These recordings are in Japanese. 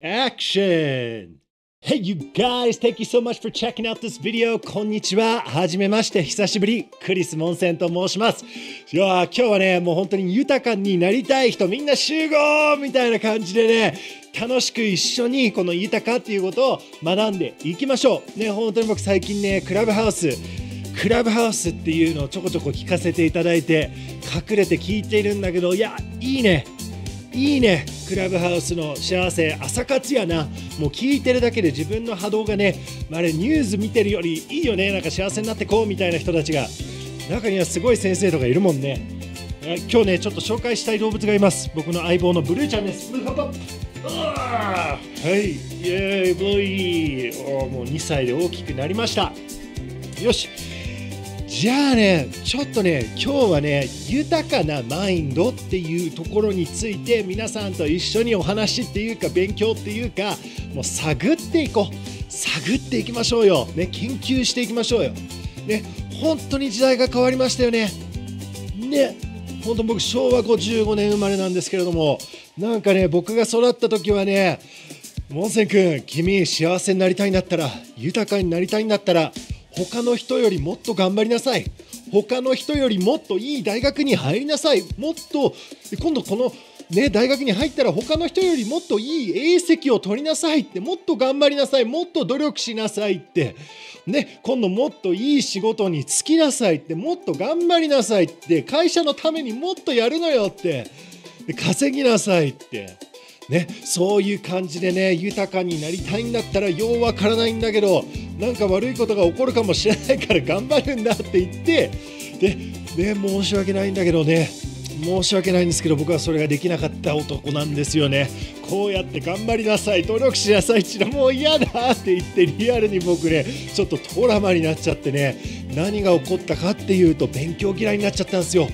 Action! Hey you guys! Thank you so much for checking out this video! こんにちは。はじめまして。久しぶり。クリス・モンセンと申します。いや今日はね、もう本当に豊かになりたい人みんな集合みたいな感じでね、楽しく一緒にこの豊かっていうことを学んでいきましょう。ね、本当に僕最近ね、クラブハウス、クラブハウスっていうのをちょこちょこ聞かせていただいて、隠れて聞いているんだけど、いや、いいね。いいねクラブハウスの幸せ朝活やなもう聞いてるだけで自分の波動がね、まれニュース見てるよりいいよねなんか幸せになってこうみたいな人たちが中にはすごい先生とかいるもんね今日ねちょっと紹介したい動物がいます僕の相棒のブルーちゃんですブルーパパはいイエーイブルーもう2歳で大きくなりましたよしじゃあねちょっとね今日はね豊かなマインドっていうところについて皆さんと一緒にお話っていうか勉強っていうかもう探っていこう探っていきましょうよ、ね、研究していきましょうよ、ね、本当に時代が変わりましたよねね本当僕昭和55年生まれなんですけれどもなんかね僕が育った時はねモンセン君君幸せになりたいんだったら豊かになりたいんだったら他の人よりもっと頑張りなさい他の人よりもっといい大学に入りなさいもっと今度このね、大学に入ったら他の人よりもっといい英績を取りなさいってもっと頑張りなさいもっと努力しなさいって、ね、今度もっといい仕事に就きなさいってもっと頑張りなさいって会社のためにもっとやるのよって稼ぎなさいって。ね、そういう感じでね豊かになりたいんだったらようわからないんだけどなんか悪いことが起こるかもしれないから頑張るんだって言ってで、ね、申し訳ないんだけどね申し訳ないんですけど僕はそれができなかった男なんですよねこうやって頑張りなさい努力しなさいってもう嫌だって言ってリアルに僕ねちょっとトラマになっちゃってね何が起こったかっていうと勉強嫌いになっちゃったんですよ。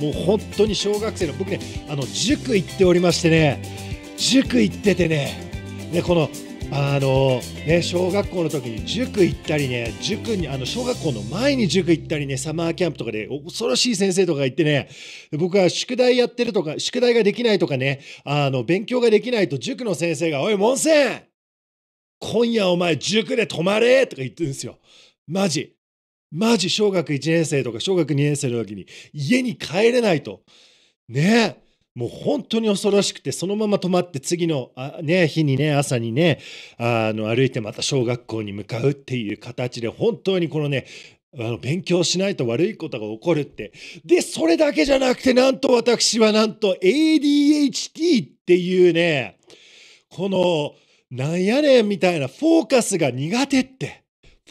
もう本当に小学生の僕ねあの塾行っておりましてね塾行っててねでこのあのね、小学校の時に塾行ったりね、塾に、あの、小学校の前に塾行ったりね、サマーキャンプとかで恐ろしい先生とか行ってね、僕は宿題やってるとか、宿題ができないとかね、あの、勉強ができないと塾の先生が、おい、門前。今夜お前塾で泊まれとか言ってるんですよ。マジ。マジ小学1年生とか小学2年生の時に家に帰れないと。ねえ。もう本当に恐ろしくて、そのまま止まって次のあ、ね、日にね、朝にね、あの歩いてまた小学校に向かうっていう形で、本当にこのね、あの勉強しないと悪いことが起こるって。で、それだけじゃなくて、なんと私はなんと ADHD っていうね、この、なんやねんみたいなフォーカスが苦手って。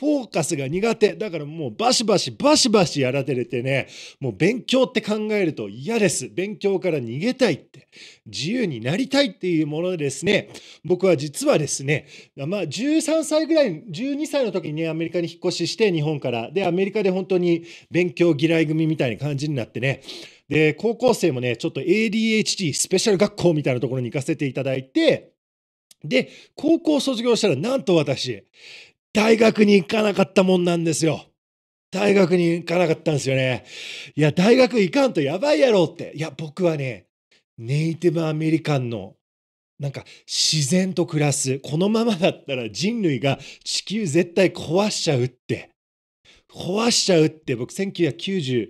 フォーカスが苦手。だからもうバシバシバシバシやられてね、もう勉強って考えると嫌です。勉強から逃げたいって、自由になりたいっていうものでですね、僕は実はですね、まあ13歳ぐらい、12歳の時にね、アメリカに引っ越しして日本から、で、アメリカで本当に勉強嫌い組みたいな感じになってね、で、高校生もね、ちょっと ADHD スペシャル学校みたいなところに行かせていただいて、で、高校卒業したら、なんと私、大学に行かなかったもんなんですよ。大学に行かなかったんですよね。いや、大学行かんとやばいやろって。いや、僕はね、ネイティブアメリカンのなんか自然と暮らす。このままだったら人類が地球絶対壊しちゃうって。壊しちゃうって僕1998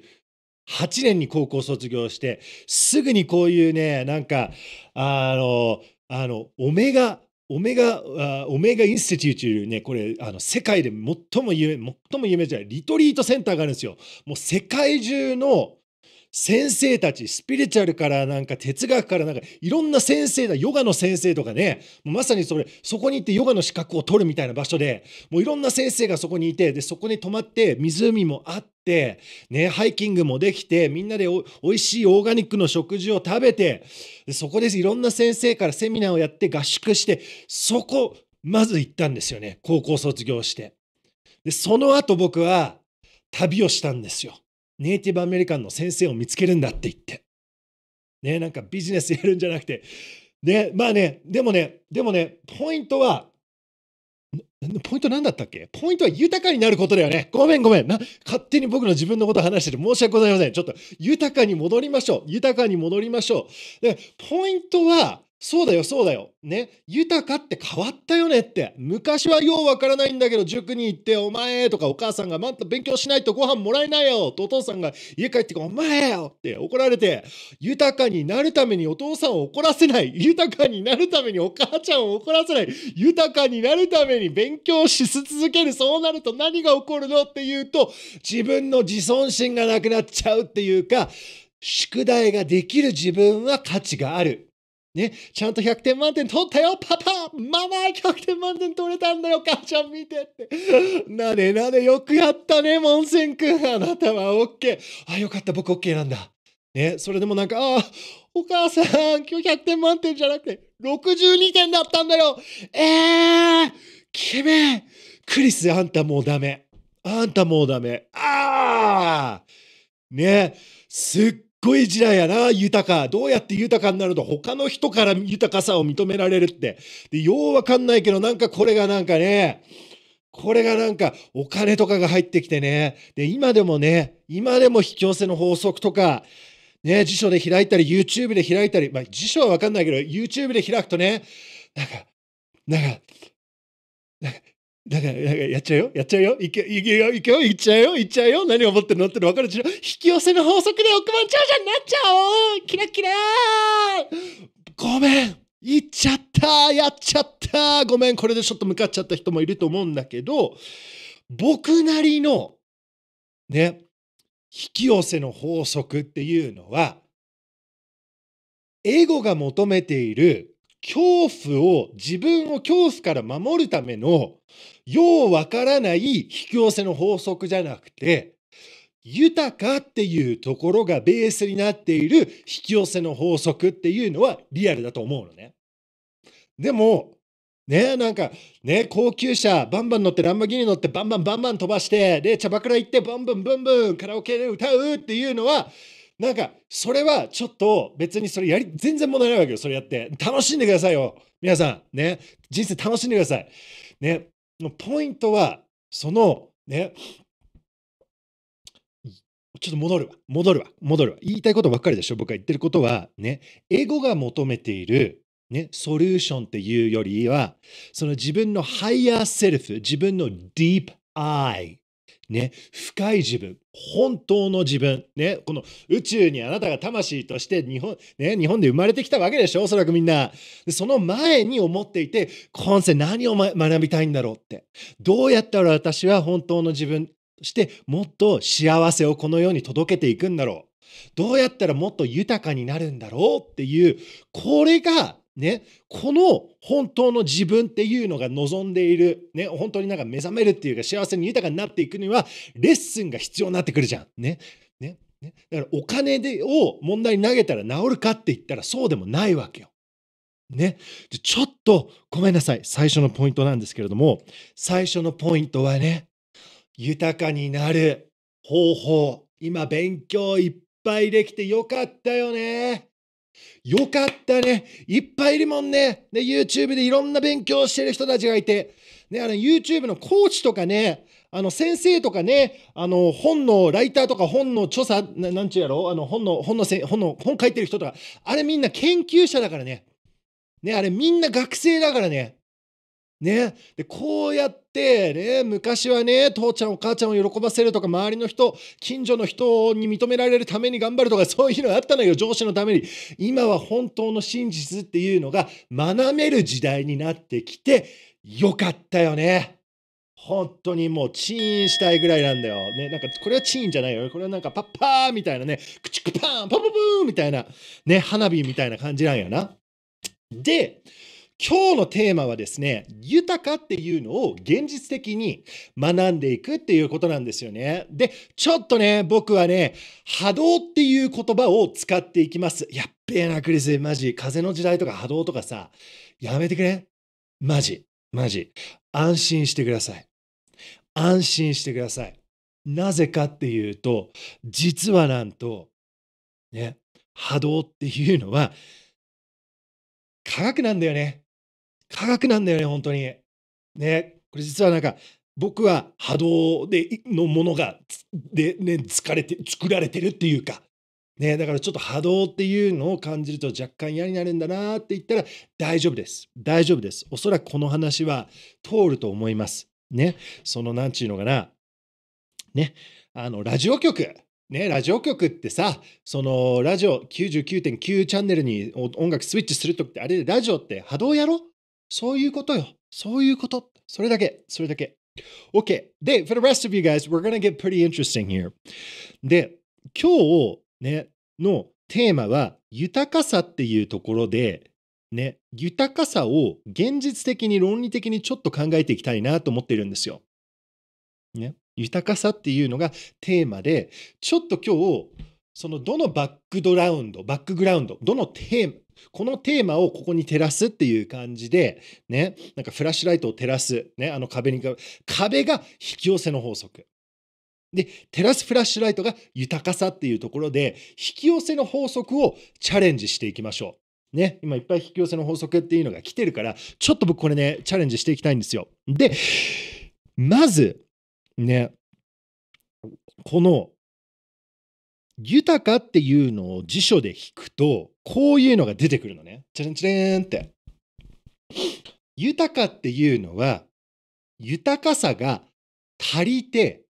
年に高校卒業してすぐにこういうねなんかあのあのオメガオメガ、オメガインスティテューというね、これ、あの、世界で最も有名、最も有名じゃない、リトリートセンターがあるんですよ。もう世界中の、先生たち、スピリチュアルからなんか哲学からなんかいろんな先生だ、ヨガの先生とかね、まさにそれ、そこに行ってヨガの資格を取るみたいな場所で、もういろんな先生がそこにいて、で、そこに泊まって湖もあって、ね、ハイキングもできて、みんなでおいしいオーガニックの食事を食べて、でそこでいろんな先生からセミナーをやって合宿して、そこ、まず行ったんですよね。高校卒業して。で、その後僕は旅をしたんですよ。ネイティブアメリカンの先生を見つけるんだって言って。ね、なんかビジネスやるんじゃなくて。ね、まあね、でもね、でもね、ポイントは、ポイント何だったっけポイントは豊かになることだよね。ごめんごめん。な勝手に僕の自分のこと話してて申し訳ございません。ちょっと豊かに戻りましょう。豊かに戻りましょう。で、ポイントはそうだよ、そうだよ。ね。豊かって変わったよねって。昔はようわからないんだけど、塾に行って、お前とかお母さんが、また勉強しないとご飯もらえないよとお父さんが家帰ってお前よって怒られて、豊かになるためにお父さんを怒らせない。豊かになるためにお母ちゃんを怒らせない。豊かになるために勉強し続ける。そうなると何が起こるのっていうと、自分の自尊心がなくなっちゃうっていうか、宿題ができる自分は価値がある。ね、ちゃんと100点満点取ったよ、パパママ !100 点満点取れたんだよ、母ちゃん見てって。なでなでよくやったね、モンセン君。あなたは OK。あ、よかった、僕 OK なんだ。ね、それでもなんか、ああ、お母さん、今日100点満点じゃなくて、62点だったんだよえーキメクリス、あんたもうダメ。あんたもうダメ。ああね、すっごい時代やな、豊か。どうやって豊かになると他の人から豊かさを認められるって。で、ようわかんないけど、なんかこれがなんかね、これがなんかお金とかが入ってきてね。で、今でもね、今でも引き寄せの法則とか、ね、辞書で開いたり、YouTube で開いたり、まあ辞書はわかんないけど、YouTube で開くとね、なんか、なんか、だから、なやっちゃうよ、やっちゃうよ、いけ、いけよ、いけよ、いっちゃうよ、いっちゃうよ、何を思ってるのっての分かるでしょ引き寄せの法則で億万長者になっちゃおうキラキラごめん行っちゃったやっちゃったごめん、これでちょっと向かっちゃった人もいると思うんだけど、僕なりの、ね、引き寄せの法則っていうのは、エゴが求めている恐怖を、自分を恐怖から守るための、ようわからない引き寄せの法則じゃなくて、豊かっていうところがベースになっている引き寄せの法則っていうのはリアルだと思うのね。でも、ねなんか、ね、高級車、バンバン乗って、ランバギー乗って、バンバンバンバン飛ばして、で、茶ばら行って、バンバンバンバン、カラオケで歌うっていうのは、なんか、それはちょっと別にそれやり、全然問題ないわけよ、それやって。楽しんでくださいよ、皆さん。ね。人生楽しんでください。ね。ポイントは、その、ね。ちょっと戻るわ、戻るわ、戻るわ。言いたいことばっかりでしょ、僕が言ってることは、ね。エゴが求めているね、ソリューションっていうよりは、その自分のハイヤーセルフ、自分のディープアイね、深い自分、本当の自分、ね、この宇宙にあなたが魂として日本,、ね、日本で生まれてきたわけでしょ、おそらくみんな。でその前に思っていて、今世何を、ま、学びたいんだろうって。どうやったら私は本当の自分としてもっと幸せをこの世に届けていくんだろう。どうやったらもっと豊かになるんだろうっていう、これがね、この本当の自分っていうのが望んでいる、ね、本当になんか目覚めるっていうか幸せに豊かになっていくにはレッスンが必要になってくるじゃん。ねねね、だからお金でを問題に投げたら治るかって言ったらそうでもないわけよ。ね、ちょっとごめんなさい最初のポイントなんですけれども最初のポイントはね豊かになる方法今勉強いっぱいできてよかったよね。よかったね。いっぱいいるもんね。ね、YouTube でいろんな勉強してる人たちがいて。ね、あの、YouTube のコーチとかね、あの、先生とかね、あの、本のライターとか本の著者、ななんちゅうやろあの、本の、本のせ、本の、本書いてる人とか、あれみんな研究者だからね。ね、あれみんな学生だからね。ね、でこうやって、ね、昔はね父ちゃんお母ちゃんを喜ばせるとか周りの人近所の人に認められるために頑張るとかそういうのあったのよ上司のために今は本当の真実っていうのが学べる時代になってきてよかったよね本当にもうチーンしたいぐらいなんだよ。ね、なんかこれはチーンじゃないよ。これはなんかパッパーみたいなね、クチクパーン、パパブーンみたいな、ね、花火みたいな感じなんやな。で、今日のテーマはですね、豊かっていうのを現実的に学んでいくっていうことなんですよね。で、ちょっとね、僕はね、波動っていう言葉を使っていきます。やっべえな、クリス、マジ。風の時代とか波動とかさ、やめてくれ。マジ、マジ。安心してください。安心してください。なぜかっていうと、実はなんと、ね、波動っていうのは科学なんだよね。科学なんだよね、本当に。ね、これ実はなんか、僕は波動でのものがで、ね、疲れて作られてるっていうか、ね、だからちょっと波動っていうのを感じると若干嫌になるんだなって言ったら大丈夫です。大丈夫です。おそらくこの話は通ると思います。ね、そのなんちゅうのかな、ね、あのラジオ局。ね、ラジオ局ってさ、そのラジオ99.9チャンネルに音楽スイッチするとって、あれ、ラジオって波動やろそういうことよ。そういうこと。それだけ。それだけ。OK。で、for the rest of you guys, we're gonna get pretty interesting here. で、今日、ね、のテーマは、豊かさっていうところで、ね、豊かさを現実的に論理的にちょっと考えていきたいなと思っているんですよ。ね、豊かさっていうのがテーマで、ちょっと今日、そのどのバックドラウンド、バックグラウンド、どのテーマ、このテーマをここに照らすっていう感じで、ね、なんかフラッシュライトを照らす、ね、あの壁に、壁が引き寄せの法則。で、照らすフラッシュライトが豊かさっていうところで、引き寄せの法則をチャレンジしていきましょう。ね、今いっぱい引き寄せの法則っていうのが来てるから、ちょっと僕これね、チャレンジしていきたいんですよ。で、まず、ね、この豊かっていうのを辞書で引くと、こういうのが出てくるのね。チャレンチャレンって。豊かっていうのは、豊かさが足りて、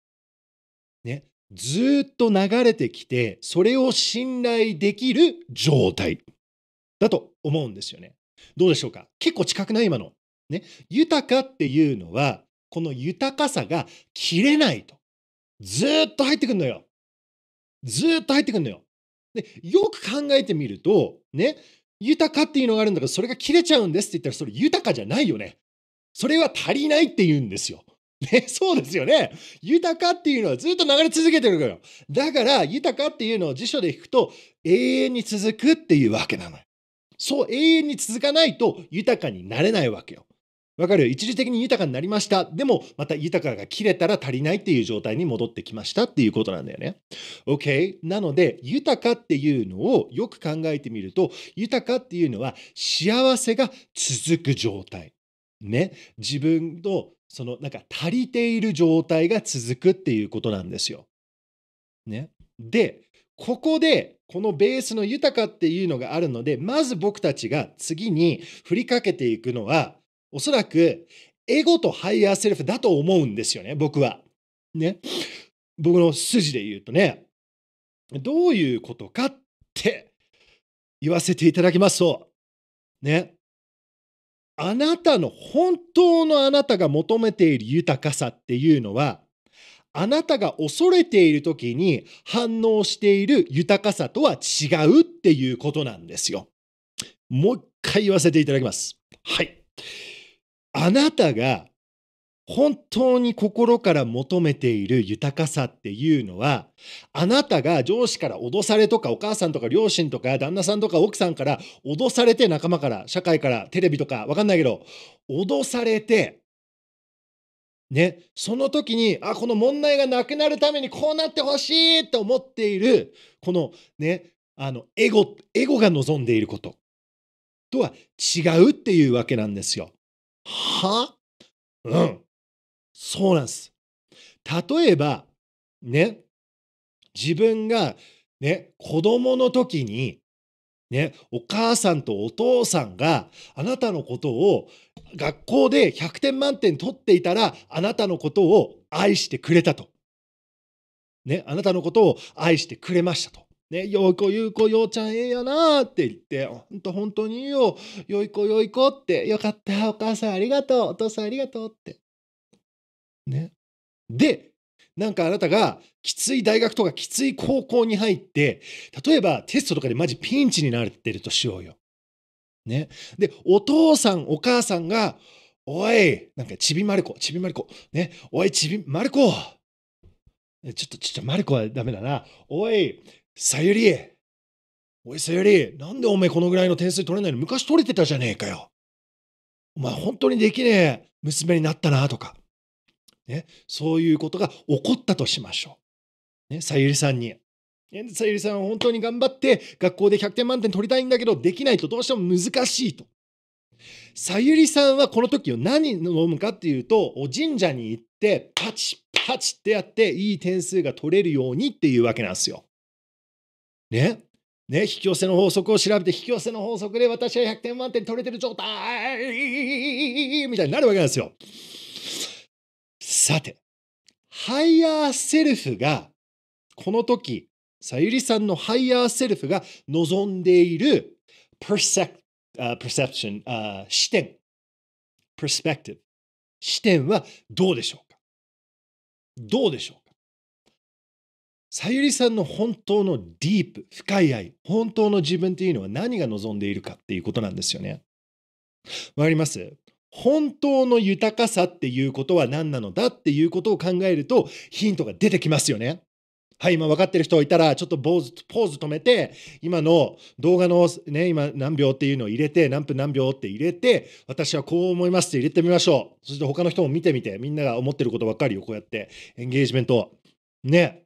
ね、ずっと流れてきて、それを信頼できる状態だと思うんですよね。どうでしょうか結構近くない今の。ね、豊かっていうのは、この豊かさが切れないと。ずっと入ってくるのよ。ずっと入ってくるのよ。で、よく考えてみると、ね、豊かっていうのがあるんだけど、それが切れちゃうんですって言ったら、それ豊かじゃないよね。それは足りないって言うんですよ。ね、そうですよね。豊かっていうのはずっと流れ続けてるから。だから、豊かっていうのを辞書で引くと、永遠に続くっていうわけなのよ。そう、永遠に続かないと豊かになれないわけよ。わかる一時的に豊かになりました。でも、また豊かが切れたら足りないっていう状態に戻ってきましたっていうことなんだよね。OK? なので、豊かっていうのをよく考えてみると、豊かっていうのは幸せが続く状態。ね。自分のそのなんか足りている状態が続くっていうことなんですよ。ね。で、ここでこのベースの豊かっていうのがあるので、まず僕たちが次に振りかけていくのは、おそらく、エゴとハイヤーセルフだと思うんですよね、僕は。ね。僕の筋で言うとね、どういうことかって言わせていただきますと、ね。あなたの本当のあなたが求めている豊かさっていうのは、あなたが恐れている時に反応している豊かさとは違うっていうことなんですよ。もう一回言わせていただきます。はい。あなたが本当に心から求めている豊かさっていうのは、あなたが上司から脅されとか、お母さんとか両親とか、旦那さんとか奥さんから脅されて、仲間から、社会から、テレビとか、わかんないけど、脅されて、ね、その時に、あ、この問題がなくなるためにこうなってほしいって思っている、このね、あの、エゴ、エゴが望んでいることとは違うっていうわけなんですよ。はうん。そうなんです。例えば、ね、自分が、ね、子供の時に、ね、お母さんとお父さんがあなたのことを学校で100点満点取っていたらあなたのことを愛してくれたと。ね、あなたのことを愛してくれましたと。ね、よいこゆうこようちゃんええやなって言って、ほんと本当にいいよ。よいこよいこって、よかった、お母さんありがとう、お父さんありがとうって。ね。で、なんかあなたがきつい大学とかきつい高校に入って、例えばテストとかでマジピンチになってるとしようよ。ね。で、お父さん、お母さんが、おい、なんかちびまる子、ちびまる子、ね、おい、ちびまる子、ちょっと、ちょっと、まる子はダメだな。おい、さゆりおいさゆり、なんでおめえこのぐらいの点数取れないの昔取れてたじゃねえかよ。お前本当にできねえ娘になったなとか、ね、そういうことが起こったとしましょう。ね、さゆりさんに。さゆりさんは本当に頑張って学校で100点満点取りたいんだけど、できないとどうしても難しいと。さゆりさんはこの時を何飲むかっていうと、お神社に行って、パチパチってやって、いい点数が取れるようにっていうわけなんですよ。ね。ね、引き寄せの法則を調べて、引き寄せの法則で私は100点満点取れてる状態みたいになるわけなんですよ。さて、ハイヤーセルフが、この時、さゆりさんのハイヤーセルフが望んでいるププ、視点、視点はどうでしょうかどうでしょうさゆりさんの本当のディープ、深い愛、本当の自分っていうのは何が望んでいるかっていうことなんですよね。わかります本当の豊かさっていうことは何なのだっていうことを考えるとヒントが出てきますよね。はい、今分かってる人いたら、ちょっとポーズ止めて、今の動画のね、今何秒っていうのを入れて、何分何秒って入れて、私はこう思いますって入れてみましょう。そして他の人も見てみて、みんなが思ってることばっかりよ、こうやってエンゲージメントね、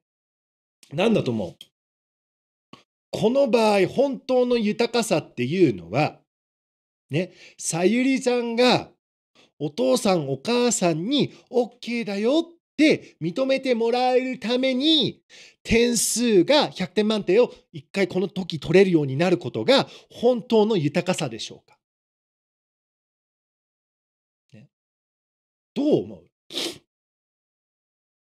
何だと思うこの場合、本当の豊かさっていうのは、ね、さゆりちゃんがお父さんお母さんに OK だよって認めてもらえるために点数が100点満点を一回この時取れるようになることが本当の豊かさでしょうか、ね、どう思う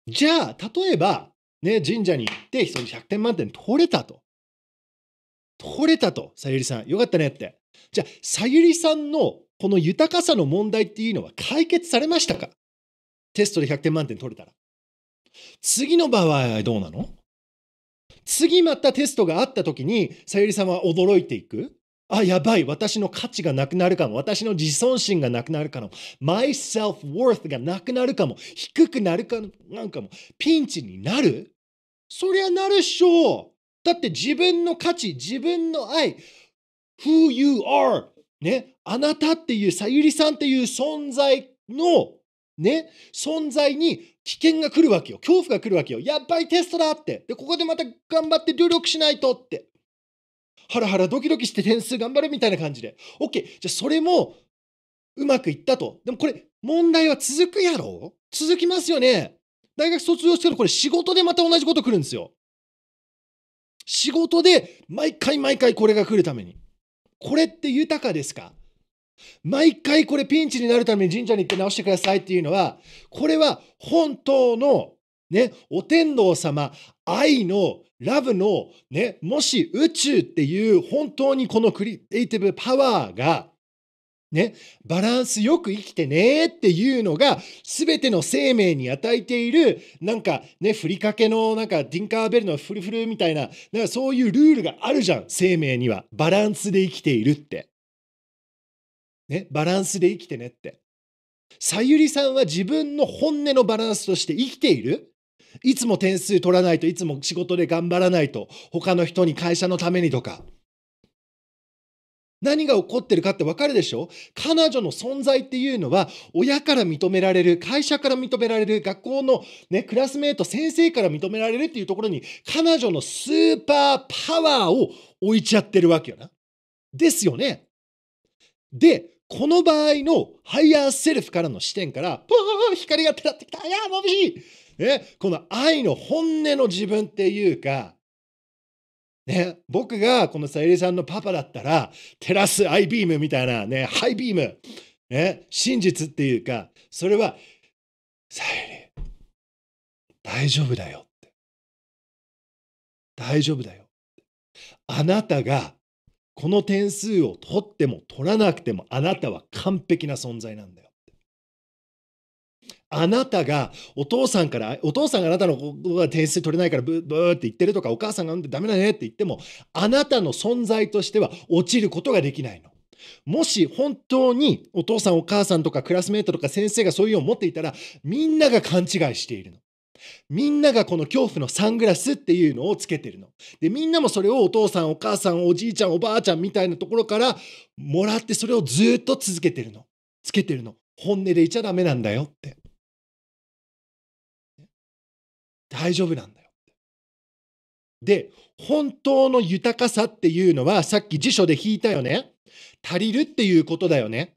じゃあ例えばね、神社に行って、その100点満点取れたと。取れたと、さゆりさん。よかったねって。じゃあ、さゆりさんのこの豊かさの問題っていうのは解決されましたかテストで100点満点取れたら。次の場合はどうなの次またテストがあった時にさゆりさんは驚いていくあ、やばい、私の価値がなくなるかも、私の自尊心がなくなるかも、my self-worth がなくなるかも、低くなるかなんかも、ピンチになるそりゃなるっしょだって自分の価値、自分の愛、who you are、ね、あなたっていう、さゆりさんっていう存在の、ね、存在に危険が来るわけよ。恐怖が来るわけよ。やばいテストだって。で、ここでまた頑張って努力しないとって。ハラハラドキドキして点数頑張るみたいな感じで。OK。じゃあそれもうまくいったと。でもこれ問題は続くやろ続きますよね。大学卒業してるこれ仕事でまた同じこと来るんですよ。仕事で毎回毎回これが来るために。これって豊かですか毎回これピンチになるために神社に行って直してくださいっていうのは、これは本当のね、お天道様愛のラブのね、もし宇宙っていう本当にこのクリエイティブパワーがね、バランスよく生きてねっていうのが全ての生命に与えているなんかねふりかけのなんかディンカーベルのフルフルみたいななんかそういうルールがあるじゃん生命にはバランスで生きているって。ねバランスで生きてねって。さゆりさんは自分の本音のバランスとして生きているいつも点数取らないといつも仕事で頑張らないと他の人に会社のためにとか何が起こってるかってわかるでしょ彼女の存在っていうのは、親から認められる、会社から認められる、学校のね、クラスメート、先生から認められるっていうところに、彼女のスーパーパワーを置いちゃってるわけよな。ですよね。で、この場合のハイヤーセルフからの視点から、わあ、光が照らってきた、いや、まぶしいこの愛の本音の自分っていうか、ね、僕がこのさゆりさんのパパだったら、照らすアイビームみたいなね、ハイビーム、ね、真実っていうか、それは、さゆり、大丈夫だよって。大丈夫だよあなたが、この点数を取っても取らなくても、あなたは完璧な存在なんだよ。あなたがお父さんから、お父さんがあなたのことが点数取れないからブーブーって言ってるとか、お母さんが産んでダメだねって言っても、あなたの存在としては落ちることができないの。もし本当にお父さんお母さんとかクラスメートとか先生がそういうのを持っていたら、みんなが勘違いしているの。みんながこの恐怖のサングラスっていうのをつけてるの。で、みんなもそれをお父さんお母さんおじいちゃんおばあちゃんみたいなところからもらってそれをずっと続けてるの。つけてるの。本音でいちゃダメなんだよって。大丈夫なんだよ。で、本当の豊かさっていうのは、さっき辞書で引いたよね。足りるっていうことだよね。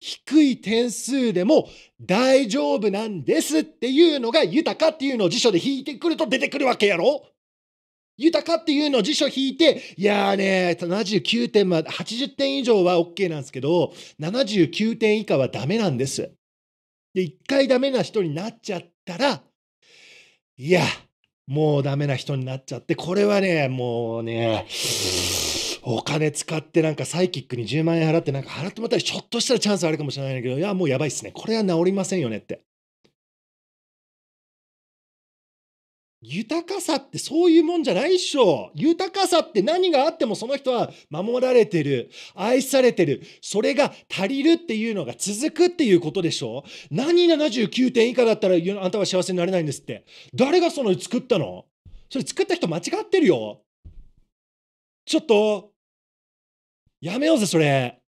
低い点数でも大丈夫なんですっていうのが豊かっていうのを辞書で引いてくると出てくるわけやろ豊かっていうのを辞書引いて、いやーね、79点まで、80点以上は OK なんですけど、79点以下はダメなんです。で、一回ダメな人になっちゃったら、いや、もうダメな人になっちゃって、これはね、もうね、お金使ってなんかサイキックに10万円払ってなんか払ってもらったらちょっとしたらチャンスあるかもしれないんだけど、いや、もうやばいっすね。これは治りませんよねって。豊かさってそういうもんじゃないっしょ。豊かさって何があってもその人は守られてる、愛されてる、それが足りるっていうのが続くっていうことでしょ。何79点以下だったらあんたは幸せになれないんですって。誰がその作ったのそれ作った人間違ってるよ。ちょっと、やめようぜ、それ。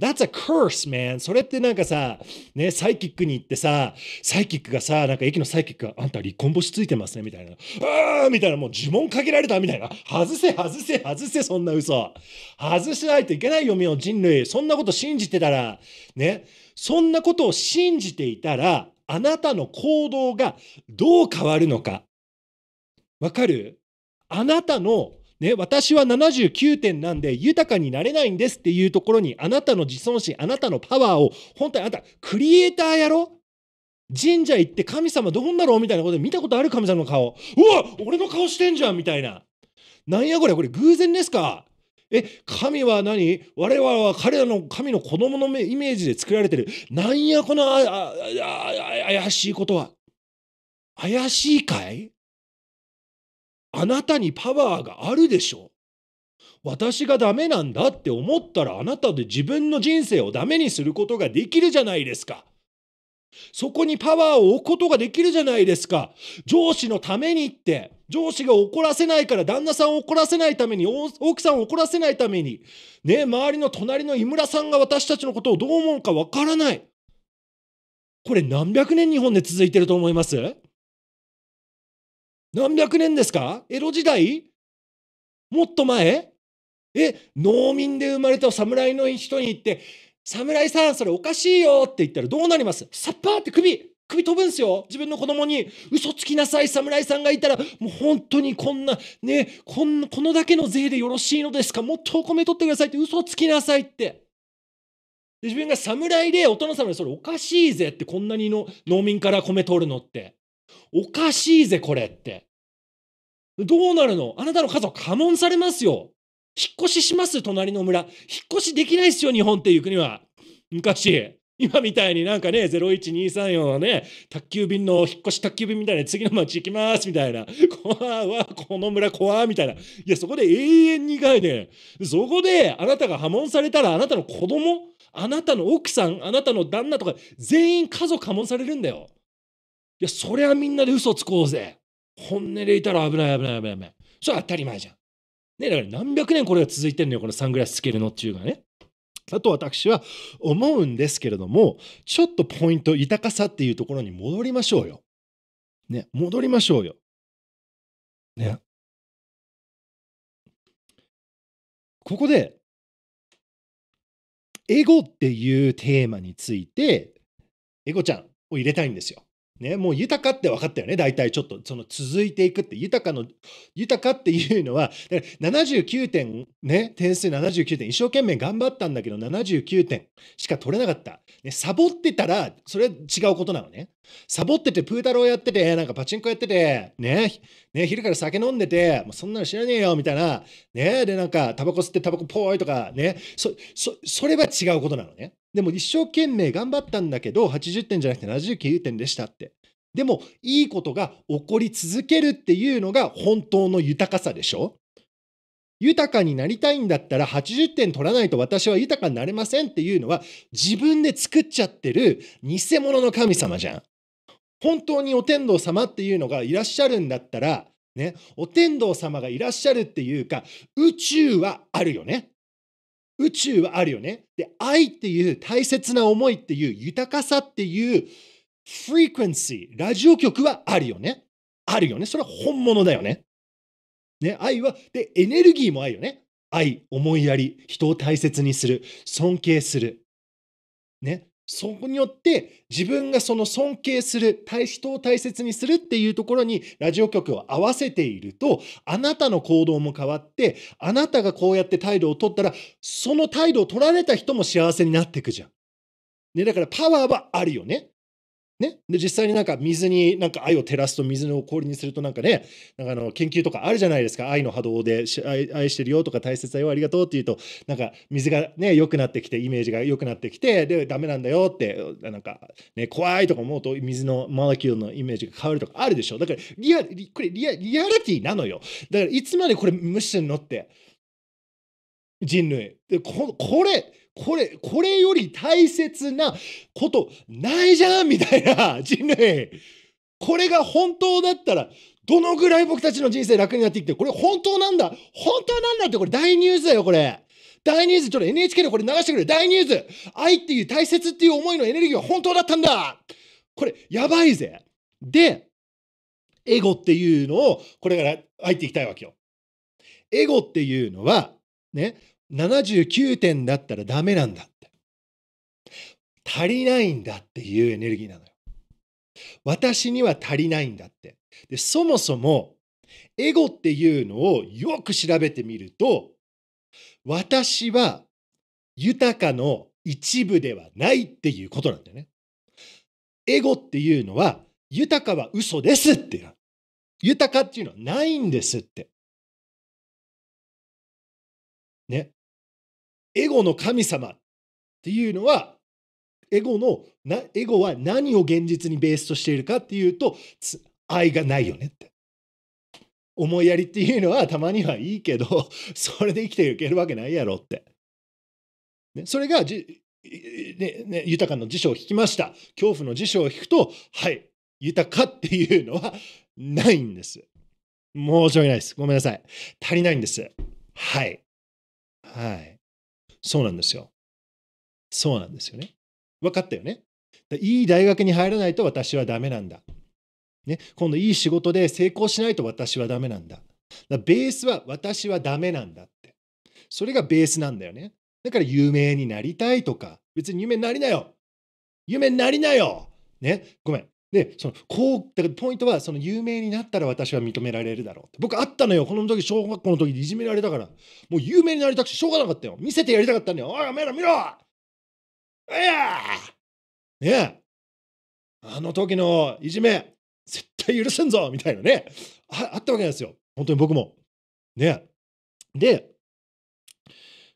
That's a curse, man. それってなんかさ、ね、サイキックに行ってさ、サイキックがさ、なんか駅のサイキックが、あんた離婚星ついてますね、みたいな。あーみたいな、もう呪文かけられたみたいな。外せ、外せ、外せ、そんな嘘。外しないといけないよ、みよ、人類。そんなこと信じてたら、ね。そんなことを信じていたら、あなたの行動がどう変わるのか。わかるあなたのね、私は79点なんで豊かになれないんですっていうところに、あなたの自尊心、あなたのパワーを、本当にあなた、クリエイターやろ神社行って神様どんなのみたいなことで見たことある神様の顔。うわ俺の顔してんじゃんみたいな。なんやこれこれ偶然ですかえ、神は何我々は彼らの神の子供のイメージで作られてる。なんやこの怪しいことは。怪しいかいあなたにパワーがあるでしょ私がダメなんだって思ったらあなたで自分の人生をダメにすることができるじゃないですか。そこにパワーを置くことができるじゃないですか。上司のためにって、上司が怒らせないから、旦那さんを怒らせないために、奥さんを怒らせないために、ね、周りの隣の井村さんが私たちのことをどう思うかわからない。これ何百年日本で続いてると思います何百年ですか江戸時代もっと前え、農民で生まれた侍の人に言って、侍さん、それおかしいよって言ったらどうなりますさっぱーって首、首飛ぶんですよ。自分の子供に、嘘つきなさい、侍さんがいたら、もう本当にこんな、ね、こんこのだけの税でよろしいのですかもっとお米取ってくださいって、嘘つきなさいって。で自分が侍で、お殿様にそれおかしいぜって、こんなにの農民から米取るのって。おかしいぜ、これって。どうなるのあなたの家族、家紋されますよ。引っ越しします隣の村。引っ越しできないっすよ、日本っていう国は。昔。今みたいになんかね、01234はね、宅急便の引っ越し宅急便みたいな次の町行きますみたいな、怖わ、この村怖みたいな。いや、そこで永遠にいね。そこであなたが破門されたら、あなたの子供、あなたの奥さん、あなたの旦那とか、全員家族破門されるんだよ。いや、そりゃみんなで嘘つこうぜ。本音でいたら危ない危ない危ない危ない。それは当たり前じゃん。ね、だから何百年これが続いてんのよ、このサングラスつけるのっていうのはね。だと私は思うんですけれども、ちょっとポイント、豊かさっていうところに戻りましょうよ。ね、戻りましょうよ。ね。ここで、エゴっていうテーマについて、エゴちゃんを入れたいんですよ。ね、もう豊かって分かったよね大体ちょっとその続いていくって豊かの豊かっていうのは79点ね点数79点一生懸命頑張ったんだけど79点しか取れなかった、ね、サボってたらそれは違うことなのねサボっててプータローやっててなんかパチンコやっててねね昼から酒飲んでてもうそんなの知らねえよみたいなねでなんかタバコ吸ってタバコぽいとかねそそそれは違うことなのねでも一生懸命頑張ったんだけど、80点じゃなくて79点でしたって。でも、いいことが起こり続けるっていうのが本当の豊かさでしょ豊かになりたいんだったら80点取らないと私は豊かになれませんっていうのは自分で作っちゃってる偽物の神様じゃん。本当にお天道様っていうのがいらっしゃるんだったら、ね、お天道様がいらっしゃるっていうか宇宙はあるよね。宇宙はあるよね。で、愛っていう大切な思いっていう豊かさっていうフリクエンシー、ラジオ局はあるよね。あるよね。それは本物だよね。ね、愛は、で、エネルギーも愛よね。愛、思いやり、人を大切にする、尊敬する。ね、そこによって自分がその尊敬する、人を大切にするっていうところにラジオ局を合わせていると、あなたの行動も変わって、あなたがこうやって態度を取ったら、その態度を取られた人も幸せになっていくじゃん。ね、だからパワーはあるよね。ね、で実際になんか水になんか愛を照らすと水の氷にするとなんかねなんかあの研究とかあるじゃないですか愛の波動で愛愛してるよとか大切だよありがとうって言うとなんか水がね良くなってきてイメージが良くなってきてでダメなんだよってなんか、ね、怖いとか思うと水のマレキュールのイメージが変わるとかあるでしょだからリアこれリアリアリティなのよだからいつまでこれ無視するのって人類でここれこれ、これより大切なことないじゃんみたいな、人類。これが本当だったら、どのぐらい僕たちの人生楽になっていって、これ本当なんだ本当なんだってこれ大ニュースだよ、これ。大ニュース、ちょっと NHK でこれ流してくれ。大ニュース愛っていう大切っていう思いのエネルギーは本当だったんだこれ、やばいぜ。で、エゴっていうのを、これから入っていきたいわけよ。エゴっていうのは、ね、79点だったらダメなんだって。足りないんだっていうエネルギーなのよ。私には足りないんだって。で、そもそも、エゴっていうのをよく調べてみると、私は豊かの一部ではないっていうことなんだよね。エゴっていうのは、豊かは嘘ですって言う。豊かっていうのはないんですって。ね。エゴの神様っていうのはエゴのなエゴは何を現実にベースとしているかっていうと愛がないよねって思いやりっていうのはたまにはいいけど それで生きていけるわけないやろって、ね、それがじ、ねね、豊かの辞書を引きました恐怖の辞書を引くとはい豊かっていうのはないんです申し訳ないですごめんなさい足りないんですはいはいそうなんですよ。そうなんですよね。分かったよね。いい大学に入らないと私はダメなんだ。ね、今度いい仕事で成功しないと私はダメなんだ。だベースは私はダメなんだって。それがベースなんだよね。だから有名になりたいとか、別に夢になりなよ夢になりなよね、ごめん。で、その、こう、だからポイントは、その、有名になったら私は認められるだろう僕、あったのよ。この時、小学校の時にいじめられたから。もう、有名になりたくてしょうがなかったよ。見せてやりたかったんだよ。おい、おめえら見ろいやねえ。あの時のいじめ、絶対許せんぞみたいなねあ。あったわけなんですよ。本当に僕も。ねで、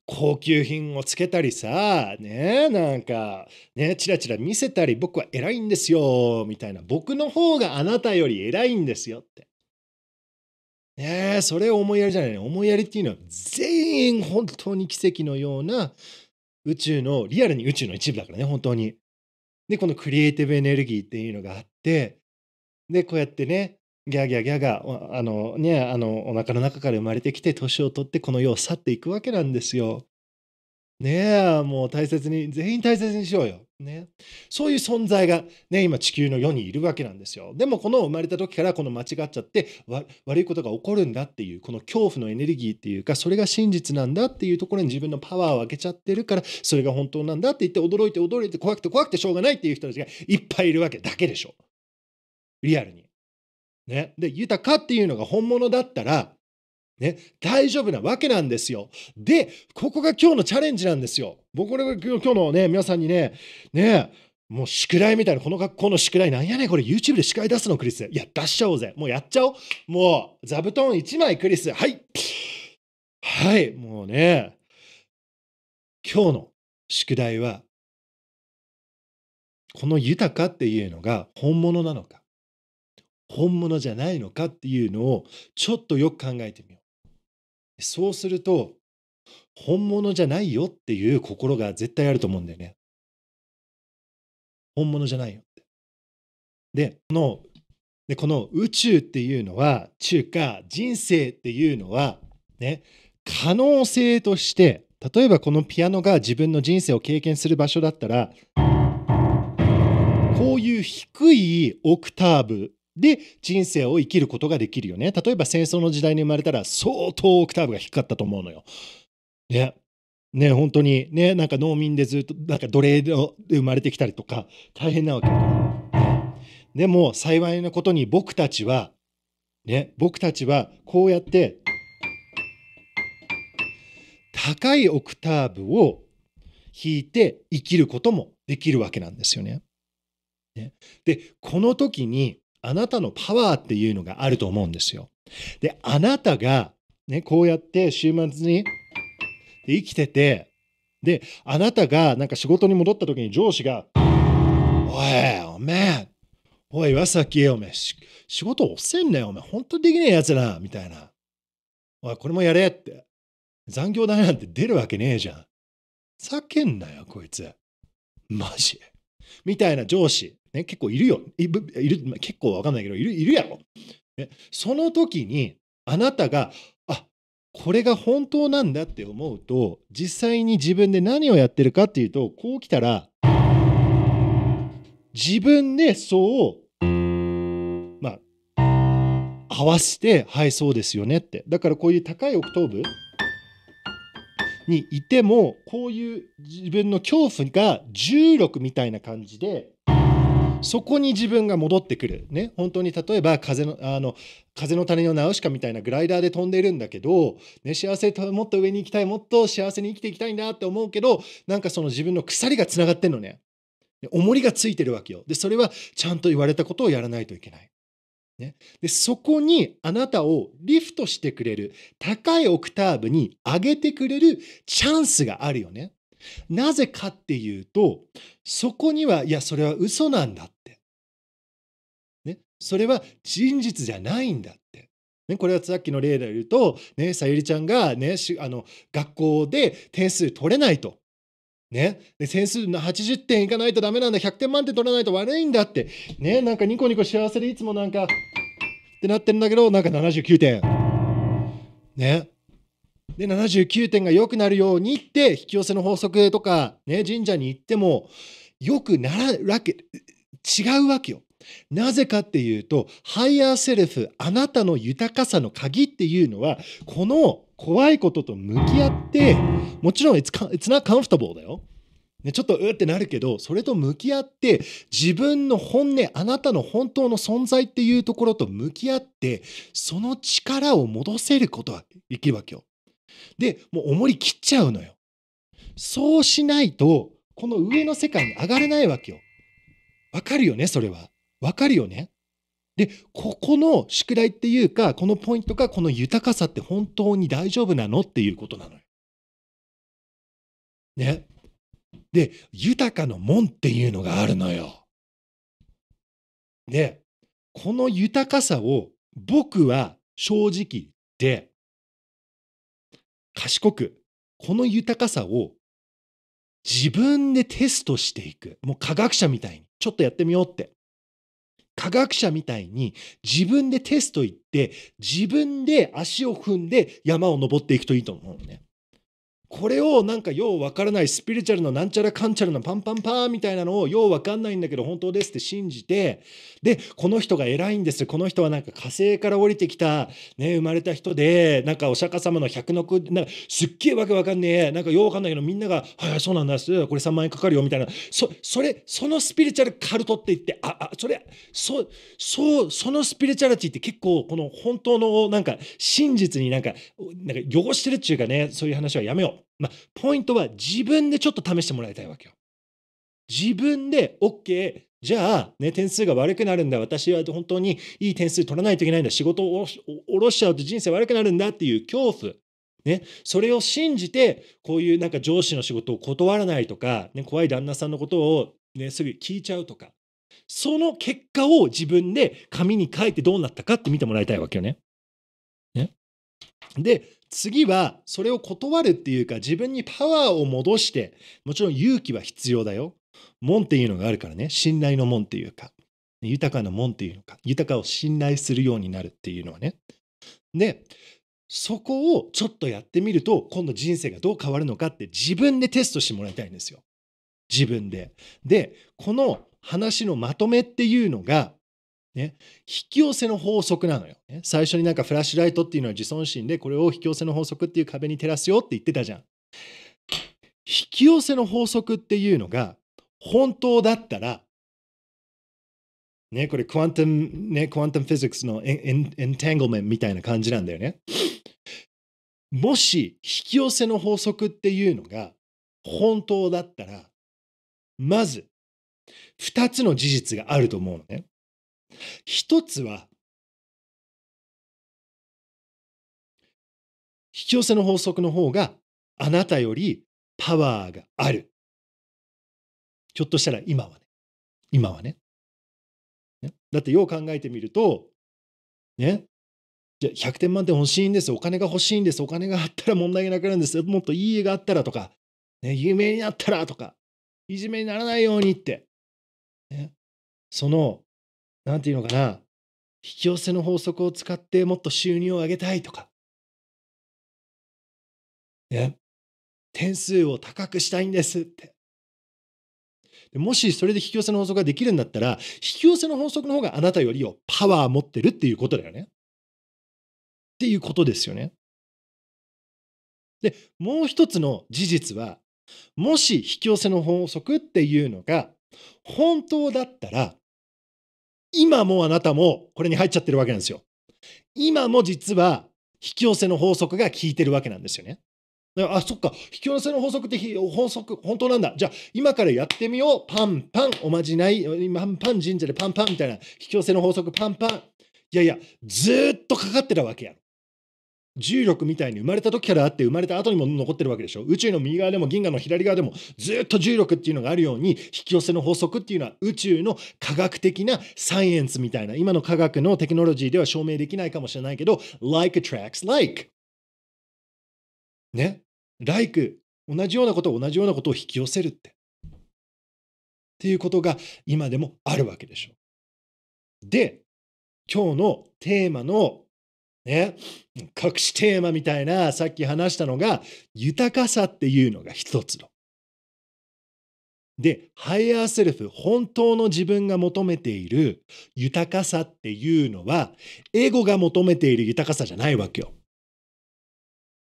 高級品をつけたりさ、ねなんか、ねチラチラ見せたり、僕は偉いんですよ、みたいな。僕の方があなたより偉いんですよって。ねそれを思いやりじゃないね。思いやりっていうのは全員本当に奇跡のような宇宙の、リアルに宇宙の一部だからね、本当に。で、このクリエイティブエネルギーっていうのがあって、で、こうやってね、ギャーギャーギャーがあのねあのお腹の中から生まれてきて年を取ってこの世を去っていくわけなんですよ。ねえもう大切に全員大切にしようよ。ね、そういう存在が、ね、今地球の世にいるわけなんですよ。でもこの生まれた時からこの間違っちゃって悪いことが起こるんだっていうこの恐怖のエネルギーっていうかそれが真実なんだっていうところに自分のパワーを開けちゃってるからそれが本当なんだって言って驚いて驚いて怖くて怖くてしょうがないっていう人たちがいっぱいいるわけだけでしょ。リアルに。ね、で豊かっていうのが本物だったら、ね、大丈夫なわけなんですよ。で、ここが今日のチャレンジなんですよ。僕これが今日のね、皆さんにね、ね、もう宿題みたいな、この学校の宿題なんやねん、これ YouTube で司会出すの、クリス。いや、出しちゃおうぜ。もうやっちゃおう。もう、座布団1枚、クリス。はい。はい、もうね、今日の宿題は、この豊かっていうのが本物なのか。本物じゃないのかっていうのをちょっとよく考えてみよう。そうすると、本物じゃないよっていう心が絶対あると思うんだよね。本物じゃないよって。で、このでこの宇宙っていうのは、中華、人生っていうのは、ね、可能性として、例えばこのピアノが自分の人生を経験する場所だったら、こういう低いオクターブで人生を生きることができるよね。例えば戦争の時代に生まれたら相当オクターブが低かったと思うのよ。ね。ね、本当にね、なんか農民でずっとなんか奴隷で生まれてきたりとか大変なわけでも幸いなことに僕たちは、ね、僕たちはこうやって高いオクターブを弾いて生きることもできるわけなんですよね。ねでこの時にあなたのパワーっていうのがあると思うんですよ。で、あなたが、ね、こうやって週末に生きてて、で、あなたがなんか仕事に戻った時に上司が、おい、おめえ、おい、岩崎、おめえ、仕事押せんなよ、おめえ、本当にできねえやつな、みたいな。おい、これもやれって。残業代なんて出るわけねえじゃん。叫んなよ、こいつ。マジみたいな上司。ね、結構いるよ。いる結構わかんないけど、いるいるやろ、ね。その時に、あなたが、あこれが本当なんだって思うと、実際に自分で何をやってるかっていうと、こう来たら、自分でそう、まあ、合わせて、はい、そうですよねって。だからこういう高いオクトーブにいても、こういう自分の恐怖が重力みたいな感じで、そこに自分が戻ってくる、ね、本当に例えば風のあの風の谷のナウシカみたいなグライダーで飛んでるんだけど、ね、幸せもっと上に行きたいもっと幸せに生きていきたいんだって思うけどなんかその自分の鎖がつながってんのねで重りがついてるわけよでそれはちゃんと言われたことをやらないといけない。ね、でそこにあなたをリフトしてくれる高いオクターブに上げてくれるチャンスがあるよね。なぜかっていうと、そこには、いや、それは嘘なんだって。ね、それは真実じゃないんだって。ね、これはさっきの例で言うと、ね、さゆりちゃんが、ね、あの学校で点数取れないと。ね、で点数の80点いかないとダメなんだ100点満点取らないと悪いんだって、ね、なんかニコニコ幸せでいつもなんかってなってるんだけどなんか79点ねで79点が良くなるようにって引き寄せの法則とか、ね、神社に行ってもよくならわけ違うわけよ。なぜかっていうとハイヤーセルフあなたの豊かさの鍵っていうのはこの怖いことと向き合ってもちろん it's, it's not comfortable だよ。ね、ちょっとうってなるけどそれと向き合って自分の本音あなたの本当の存在っていうところと向き合ってその力を戻せることはできるわけよ。で、もう重り切っちゃうのよ。そうしないと、この上の世界に上がれないわけよ。わかるよね、それは。わかるよね。で、ここの宿題っていうか、このポイントがこの豊かさって本当に大丈夫なのっていうことなのよ。ね。で、豊かの門っていうのがあるのよ。ね。この豊かさを僕は正直で賢く、この豊かさを自分でテストしていく。もう科学者みたいに、ちょっとやってみようって。科学者みたいに自分でテスト行って、自分で足を踏んで山を登っていくといいと思うのね。これをなんかようわからないスピリチュアルのなんちゃらかんちゃらのパンパンパンみたいなのをようわかんないんだけど本当ですって信じてでこの人が偉いんですこの人はなんか火星から降りてきた、ね、生まれた人でなんかお釈迦様の百の句なんかすっげえわけわかんねえなんかようわかんないけどみんなが「はいそうなんだこれ3万円かかるよ」みたいなそそれそのスピリチュアルカルトって言ってああそれそそうそのスピリチュアリティって結構この本当のなんか真実になんかなんか汚してるっちゅうかねそういう話はやめよう。まあ、ポイントは自分でちょっと試してもらいたいわけよ。自分で OK じゃあ、ね、点数が悪くなるんだ私は本当にいい点数取らないといけないんだ仕事を下ろしちゃうと人生悪くなるんだっていう恐怖ね、それを信じてこういうなんか上司の仕事を断らないとか、ね、怖い旦那さんのことを、ね、すぐ聞いちゃうとかその結果を自分で紙に書いてどうなったかって見てもらいたいわけよね。ねで次はそれを断るっていうか自分にパワーを戻してもちろん勇気は必要だよ門っていうのがあるからね信頼の門っていうか豊かな門っていうのか豊かを信頼するようになるっていうのはねでそこをちょっとやってみると今度人生がどう変わるのかって自分でテストしてもらいたいんですよ自分ででこの話のまとめっていうのがね、引き寄せの法則なのよ、ね。最初になんかフラッシュライトっていうのは自尊心でこれを引き寄せの法則っていう壁に照らすよって言ってたじゃん。引き寄せの法則っていうのが本当だったら、ね、これクワントム、ね、クワンムフィジックスのエンエンタングルメンみたいな感じなんだよね。もし引き寄せの法則っていうのが本当だったら、まず2つの事実があると思うのね。一つは、引き寄せの法則の方があなたよりパワーがある。ひょっとしたら今はね。今はね。ねだってよう考えてみると、ね。じゃ100点満点欲しいんです。お金が欲しいんです。お金があったら問題がなくなるんですもっといい家があったらとか、ね、有名になったらとか、いじめにならないようにって。ね、そのなんていうのかな、引き寄せの法則を使ってもっと収入を上げたいとか、ね、点数を高くしたいんですって。もしそれで引き寄せの法則ができるんだったら、引き寄せの法則の方があなたよりをパワー持ってるっていうことだよね。っていうことですよね。で、もう一つの事実は、もし引き寄せの法則っていうのが本当だったら、今もあなたもこれに入っちゃってるわけなんですよ。今も実は引き寄せの法則が効いてるわけなんですよね。あ、そっか、引き寄せの法則って法則、本当なんだ。じゃあ、今からやってみよう。パンパン、おまじない、パンパン神社でパンパンみたいな、引き寄せの法則パンパン。いやいや、ずっとかかってたわけやろ。重力みたいに生まれた時からあって生まれた後にも残ってるわけでしょ宇宙の右側でも銀河の左側でもずっと重力っていうのがあるように引き寄せの法則っていうのは宇宙の科学的なサイエンスみたいな今の科学のテクノロジーでは証明できないかもしれないけど like attracts like ね like 同じようなことを同じようなことを引き寄せるってっていうことが今でもあるわけでしょで今日のテーマのね、隠しテーマみたいな、さっき話したのが、豊かさっていうのが一つの。で、ハイヤーセルフ、本当の自分が求めている豊かさっていうのは、エゴが求めている豊かさじゃないわけよ。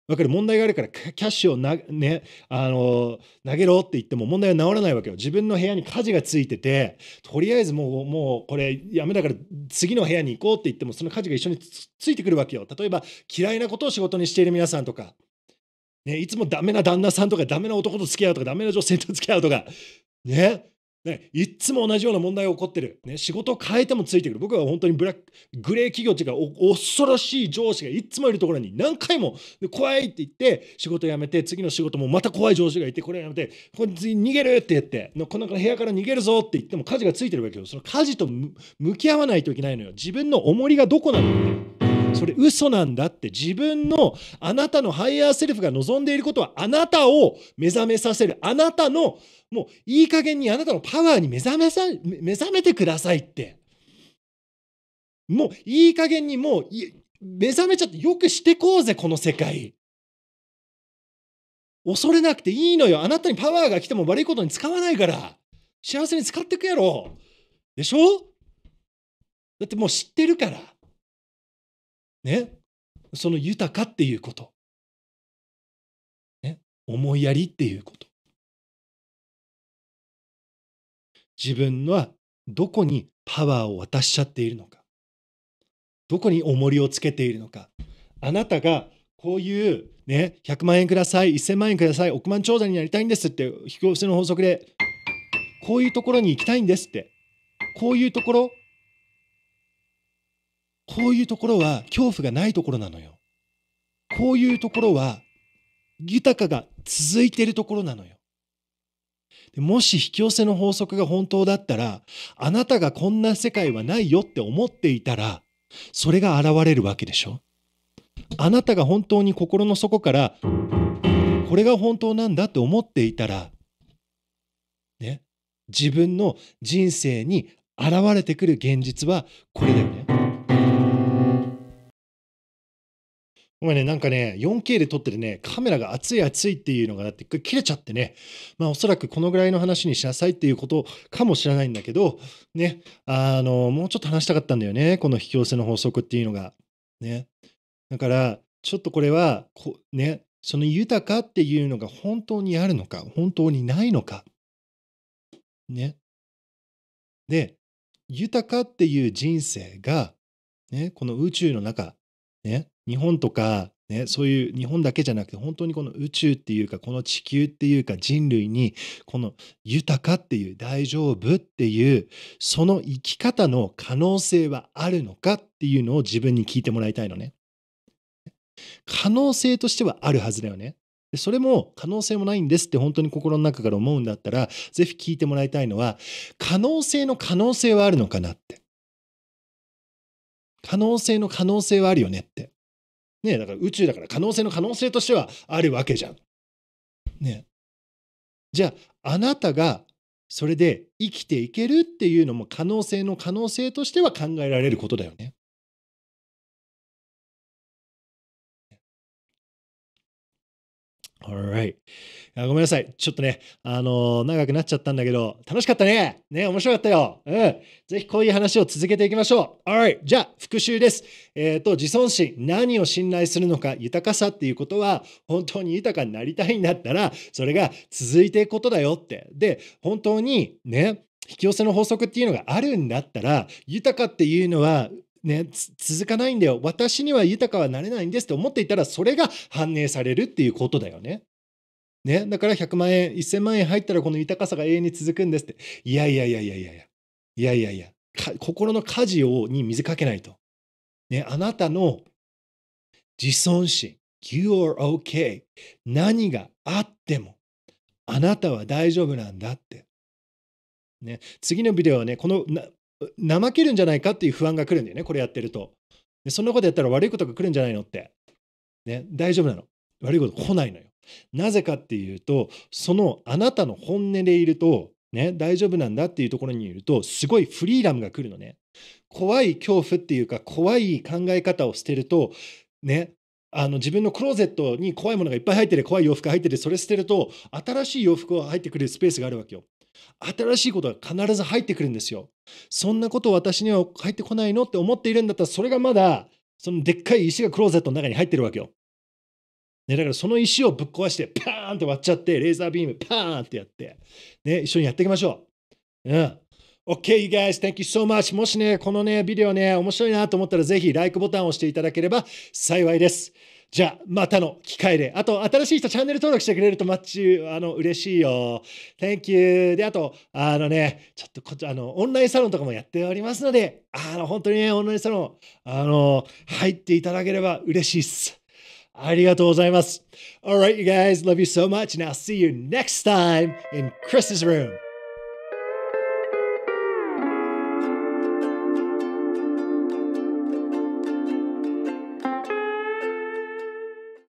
わかる問題があるからキャッシュをな、ね、あの投げろって言っても問題は治らないわけよ。自分の部屋に火事がついててとりあえずもうもうこれやめだから次の部屋に行こうって言ってもその火事が一緒についてくるわけよ。例えば嫌いなことを仕事にしている皆さんとか、ね、いつもダメな旦那さんとかダメな男と付き合うとかダメな女性と付き合うとか、ね、ね、いっつも同じような問題が起こってる。ね、仕事を変えてもついてくる。僕は本当にブラック、グレー企業っていうかお、恐ろしい上司がいつもいるところに何回も、怖いって言って、仕事辞めて、次の仕事もまた怖い上司がいて、これ辞めて、これ次逃げるって言って、この部屋から逃げるぞって言っても火事がついてるわけよ。その火事と向き合わないといけないのよ。自分の重りがどこなのそれ嘘なんだって自分のあなたのハイヤーセルフが望んでいることはあなたを目覚めさせるあなたのもういい加減にあなたのパワーに目覚めさ目覚めてくださいってもういい加減にもう目覚めちゃってよくしてこうぜこの世界恐れなくていいのよあなたにパワーが来ても悪いことに使わないから幸せに使ってくやろでしょだってもう知ってるから。ね、その豊かっていうこと、ね、思いやりっていうこと、自分はどこにパワーを渡しちゃっているのか、どこに重りをつけているのか、あなたがこういうね、100万円ください、1000万円ください、億万長者になりたいんですって、引き寄せの法則で、こういうところに行きたいんですって、こういうところ、こういうところは恐怖がないところなのよ。こういうところは豊かが続いているところなのよ。もし引き寄せの法則が本当だったら、あなたがこんな世界はないよって思っていたら、それが現れるわけでしょあなたが本当に心の底から、これが本当なんだって思っていたら、ね、自分の人生に現れてくる現実はこれだよ。今ね、なんかね、4K で撮っててね、カメラが熱い熱いっていうのがだって切れちゃってね、まあおそらくこのぐらいの話にしなさいっていうことかもしれないんだけど、ね、あの、もうちょっと話したかったんだよね、この引き寄せの法則っていうのが。ね。だから、ちょっとこれはこ、ね、その豊かっていうのが本当にあるのか、本当にないのか。ね。で、豊かっていう人生が、ね、この宇宙の中、ね、日本とか、ね、そういう日本だけじゃなくて本当にこの宇宙っていうかこの地球っていうか人類にこの豊かっていう大丈夫っていうその生き方の可能性はあるのかっていうのを自分に聞いてもらいたいのね。可能性としてはあるはずだよね。それも可能性もないんですって本当に心の中から思うんだったらぜひ聞いてもらいたいのは可能性の可能性はあるのかなって。可能性の可能性はあるよねって。ね、だから宇宙だから可能性の可能性としてはあるわけじゃん。ね。じゃあ、あなたがそれで生きていけるっていうのも可能性の可能性としては考えられることだよね。All right. ごめんなさい。ちょっとね、あのー、長くなっちゃったんだけど、楽しかったね。ね、面白かったよ。うん。ぜひこういう話を続けていきましょう。alright. じゃあ、復習です。えっ、ー、と、自尊心。何を信頼するのか、豊かさっていうことは、本当に豊かになりたいんだったら、それが続いていくことだよって。で、本当にね、引き寄せの法則っていうのがあるんだったら、豊かっていうのは、ね、続かないんだよ。私には豊かはなれないんですって思っていたら、それが反映されるっていうことだよね。ね、だから100万円、1000万円入ったらこの豊かさが永遠に続くんですって。いやいやいやいやいやいや。いやいやいや。心の舵をに水かけないと。ね、あなたの自尊心、You are okay. 何があっても、あなたは大丈夫なんだって。ね、次のビデオはね、このな、怠けるんじゃないかっていう不安が来るんだよね、これやってると。でそんなことやったら悪いことが来るんじゃないのって。ね、大丈夫なの。悪いこと来ないのよ。なぜかっていうと、そのあなたの本音でいると、ね、大丈夫なんだっていうところにいると、すごいフリーダムが来るのね。怖い恐怖っていうか、怖い考え方を捨てると、ね、あの自分のクローゼットに怖いものがいっぱい入ってる、怖い洋服が入ってる、それ捨てると、新しい洋服が入ってくるスペースがあるわけよ。新しいことが必ず入ってくるんですよ。そんなこと私には入ってこないのって思っているんだったら、それがまだ、そのでっかい石がクローゼットの中に入ってるわけよ。ね、だからその石をぶっ壊して、パーンって割っちゃって、レーザービーム、パーンってやって、ね、一緒にやっていきましょう。うん。OK, you guys, thank you so much. もしね、このね、ビデオね、面白いなと思ったら、ぜひ、LIKE ボタンを押していただければ幸いです。じゃあ、またの機会で。あと、新しい人、チャンネル登録してくれると、マッチ、あの、嬉しいよ。Thank you. で、あと、あのね、ちょっとこ、あの、オンラインサロンとかもやっておりますので、あの、本当にね、オンラインサロン、あの、入っていただければ嬉しいっす。ありがとうございます。All right, you guys. Love you so much. And I'll see you next time in Chris's room.